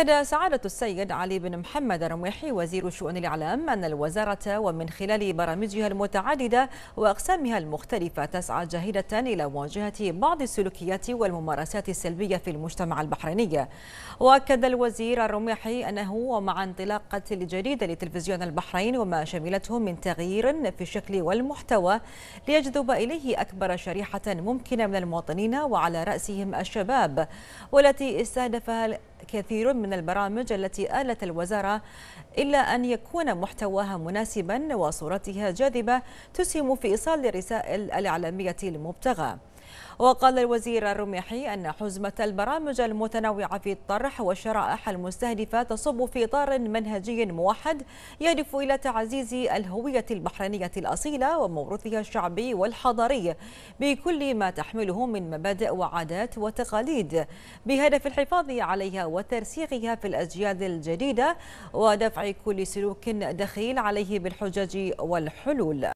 أكد سعادة السيد علي بن محمد رمحي وزير شؤون الإعلام أن الوزارة ومن خلال برامجها المتعددة وأقسامها المختلفة تسعى جاهدة إلى مواجهة بعض السلوكيات والممارسات السلبية في المجتمع البحريني وأكد الوزير الرميحي أنه ومع انطلاقة الجديدة لتلفزيون البحرين وما شملته من تغيير في الشكل والمحتوى ليجذب إليه أكبر شريحة ممكنة من المواطنين وعلى رأسهم الشباب والتي استهدفها كثير من البرامج التي آلت الوزارة إلا أن يكون محتواها مناسبا وصورتها جاذبة تسهم في إيصال الرسائل الإعلامية المبتغى وقال الوزير الرميحي أن حزمة البرامج المتنوعة في الطرح والشرائح المستهدفة تصب في إطار منهجي موحد يهدف إلى تعزيز الهوية البحرينية الأصيلة وموروثها الشعبي والحضاري بكل ما تحمله من مبادئ وعادات وتقاليد بهدف الحفاظ عليها وترسيخها في الأجيال الجديدة ودفع كل سلوك دخيل عليه بالحجج والحلول